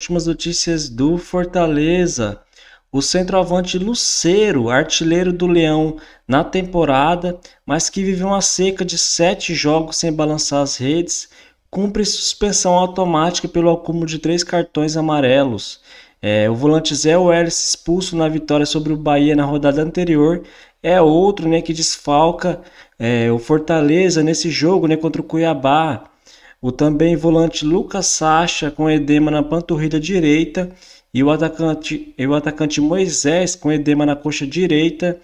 últimas notícias do Fortaleza. O centroavante Luceiro, artilheiro do Leão na temporada, mas que viveu uma seca de sete jogos sem balançar as redes, cumpre suspensão automática pelo acúmulo de três cartões amarelos. É, o volante Zé Welles expulso na vitória sobre o Bahia na rodada anterior é outro né, que desfalca é, o Fortaleza nesse jogo né, contra o Cuiabá. O também volante Lucas Sacha com edema na panturrilha direita e o atacante, e o atacante Moisés com edema na coxa direita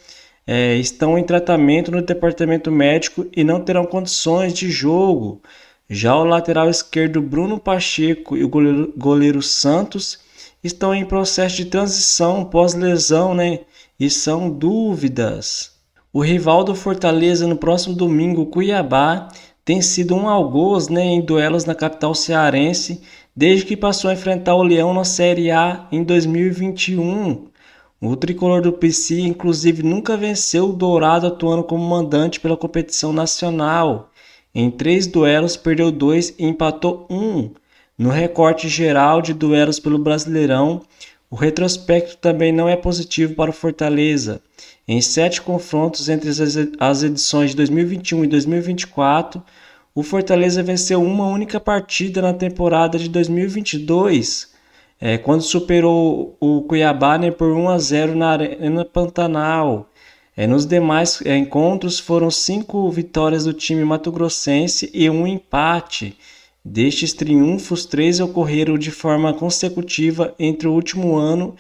é, estão em tratamento no departamento médico e não terão condições de jogo. Já o lateral esquerdo Bruno Pacheco e o goleiro, goleiro Santos estão em processo de transição pós-lesão né, e são dúvidas. O rival do Fortaleza no próximo domingo, Cuiabá, tem sido um algoz né, em duelos na capital cearense desde que passou a enfrentar o Leão na Série A em 2021. O tricolor do PC, inclusive, nunca venceu o Dourado atuando como mandante pela competição nacional. Em três duelos, perdeu dois e empatou um. No recorte geral de duelos pelo Brasileirão, o retrospecto também não é positivo para o Fortaleza. Em sete confrontos entre as edições de 2021 e 2024, o Fortaleza venceu uma única partida na temporada de 2022, é, quando superou o Cuiabá né, por 1 a 0 na Arena Pantanal. É, nos demais é, encontros foram cinco vitórias do time matogrossense e um empate. Destes triunfos, três ocorreram de forma consecutiva entre o último ano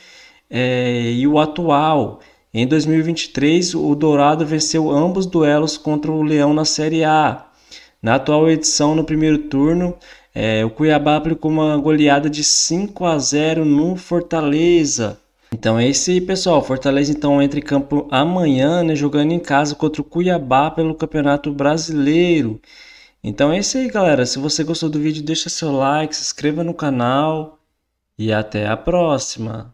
é, e o atual. Em 2023, o Dourado venceu ambos duelos contra o Leão na Série A. Na atual edição, no primeiro turno, é, o Cuiabá aplicou uma goleada de 5 a 0 no Fortaleza. Então é isso aí, pessoal. Fortaleza então entra em campo amanhã, né, jogando em casa contra o Cuiabá pelo Campeonato Brasileiro. Então é isso aí, galera. Se você gostou do vídeo, deixa seu like, se inscreva no canal e até a próxima.